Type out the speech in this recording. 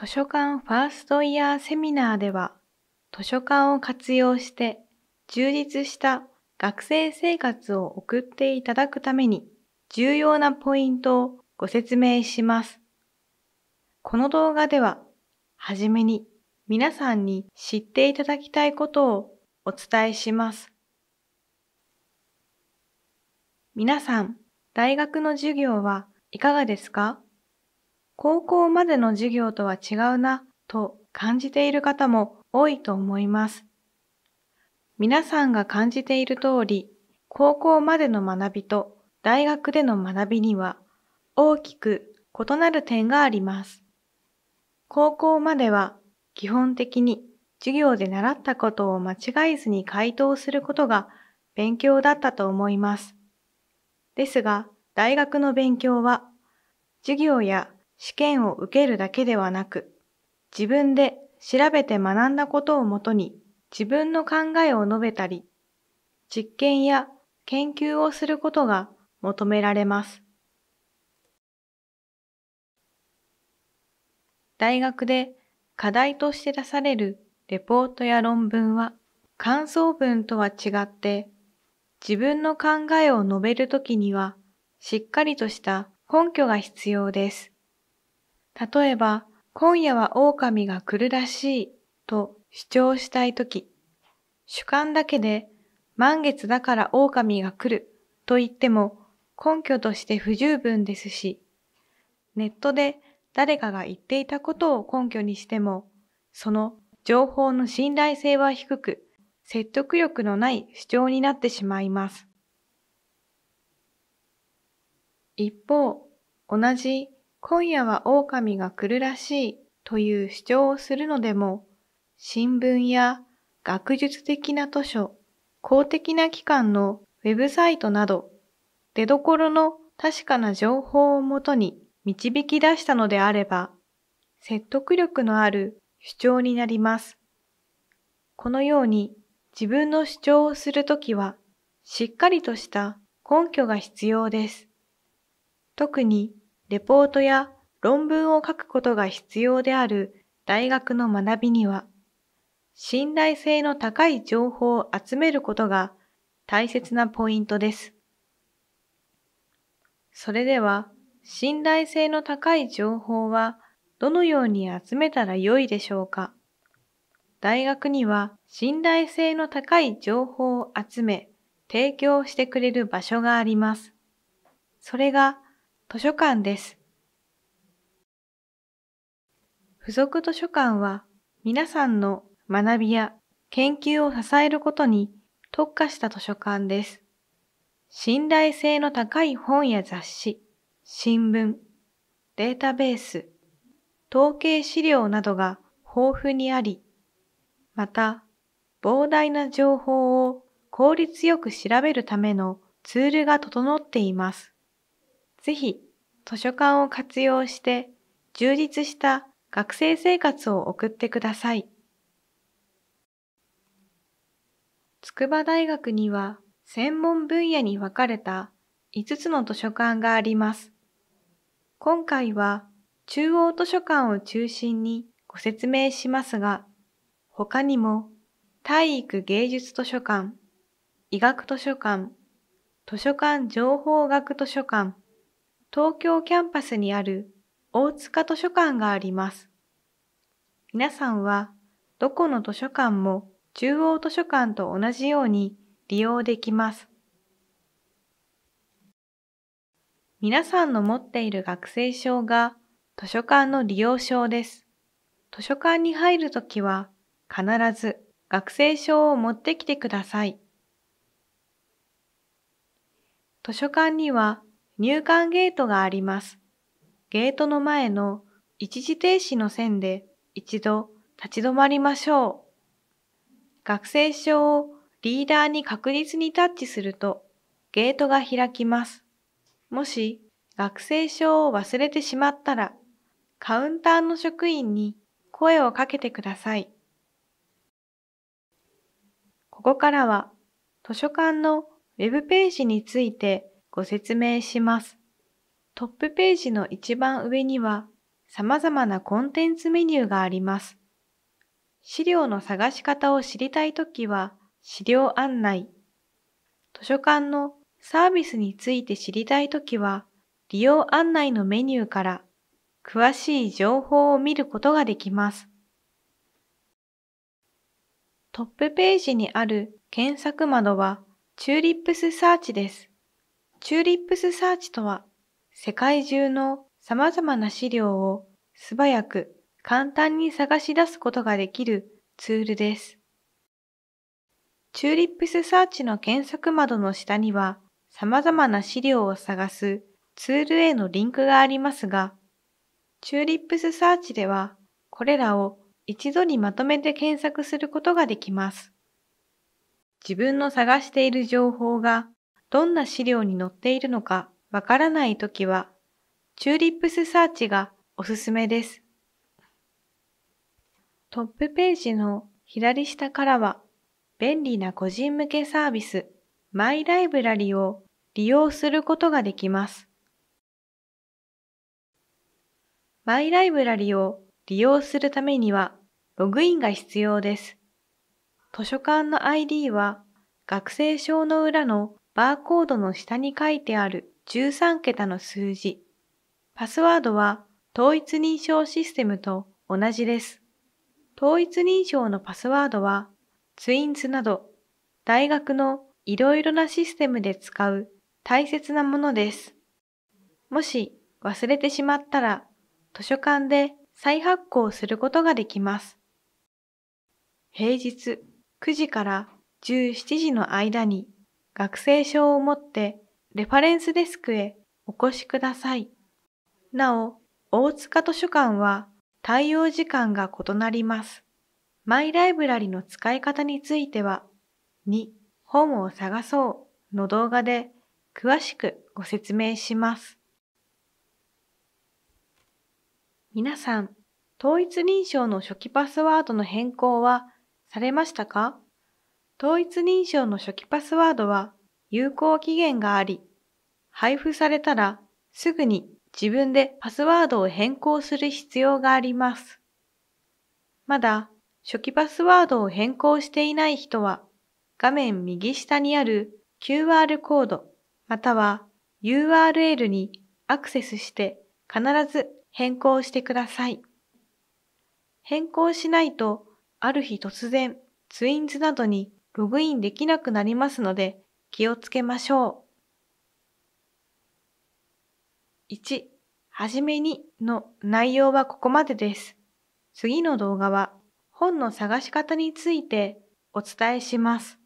図書館ファーストイヤーセミナーでは、図書館を活用して充実した学生生活を送っていただくために重要なポイントをご説明します。この動画では、はじめに皆さんに知っていただきたいことをお伝えします。皆さん、大学の授業はいかがですか高校までの授業とは違うなと感じている方も多いと思います。皆さんが感じている通り、高校までの学びと大学での学びには大きく異なる点があります。高校までは基本的に授業で習ったことを間違えずに回答することが勉強だったと思います。ですが、大学の勉強は授業や試験を受けるだけではなく、自分で調べて学んだことをもとに自分の考えを述べたり、実験や研究をすることが求められます。大学で課題として出されるレポートや論文は感想文とは違って自分の考えを述べるときにはしっかりとした根拠が必要です。例えば、今夜は狼が来るらしいと主張したいとき、主観だけで満月だから狼が来ると言っても根拠として不十分ですし、ネットで誰かが言っていたことを根拠にしても、その情報の信頼性は低く、説得力のない主張になってしまいます。一方、同じ今夜は狼が来るらしいという主張をするのでも、新聞や学術的な図書、公的な機関のウェブサイトなど、出どころの確かな情報をもとに導き出したのであれば、説得力のある主張になります。このように自分の主張をするときは、しっかりとした根拠が必要です。特にレポートや論文を書くことが必要である大学の学びには、信頼性の高い情報を集めることが大切なポイントです。それでは、信頼性の高い情報はどのように集めたらよいでしょうか大学には信頼性の高い情報を集め、提供してくれる場所があります。それが図書館です。付属図書館は皆さんの学びや研究を支えることに特化した図書館です。信頼性の高い本や雑誌、新聞、データベース、統計資料などが豊富にあり、また、膨大な情報を効率よく調べるためのツールが整っています。ぜひ図書館を活用して充実した学生生活を送ってください。筑波大学には専門分野に分かれた5つの図書館があります。今回は中央図書館を中心にご説明しますが、他にも体育芸術図書館、医学図書館、図書館情報学図書館、東京キャンパスにある大塚図書館があります。皆さんはどこの図書館も中央図書館と同じように利用できます。皆さんの持っている学生証が図書館の利用証です。図書館に入るときは必ず学生証を持ってきてください。図書館には入管ゲートがあります。ゲートの前の一時停止の線で一度立ち止まりましょう。学生証をリーダーに確実にタッチするとゲートが開きます。もし学生証を忘れてしまったらカウンターの職員に声をかけてください。ここからは図書館のウェブページについてご説明します。トップページの一番上には様々なコンテンツメニューがあります。資料の探し方を知りたいときは資料案内、図書館のサービスについて知りたいときは利用案内のメニューから詳しい情報を見ることができます。トップページにある検索窓はチューリップスサーチです。チューリップスサーチとは、世界中の様々な資料を素早く簡単に探し出すことができるツールです。チューリップスサーチの検索窓の下には様々な資料を探すツールへのリンクがありますが、チューリップスサーチではこれらを一度にまとめて検索することができます。自分の探している情報がどんな資料に載っているのかわからないときは、チューリップスサーチがおすすめです。トップページの左下からは、便利な個人向けサービス、マイライブラリを利用することができます。マイライブラリを利用するためには、ログインが必要です。図書館の ID は学生証の裏のバーコードの下に書いてある13桁の数字。パスワードは統一認証システムと同じです。統一認証のパスワードはツインズなど大学のいろいろなシステムで使う大切なものです。もし忘れてしまったら図書館で再発行することができます。平日9時から17時の間に学生証を持ってレファレンスデスクへお越しください。なお、大塚図書館は対応時間が異なります。マイライブラリの使い方については、2、本を探そうの動画で詳しくご説明します。皆さん、統一認証の初期パスワードの変更はされましたか統一認証の初期パスワードは有効期限があり、配布されたらすぐに自分でパスワードを変更する必要があります。まだ初期パスワードを変更していない人は画面右下にある QR コードまたは URL にアクセスして必ず変更してください。変更しないとある日突然ツインズなどにログインできなくなりますので気をつけましょう。1、はじめにの内容はここまでです。次の動画は本の探し方についてお伝えします。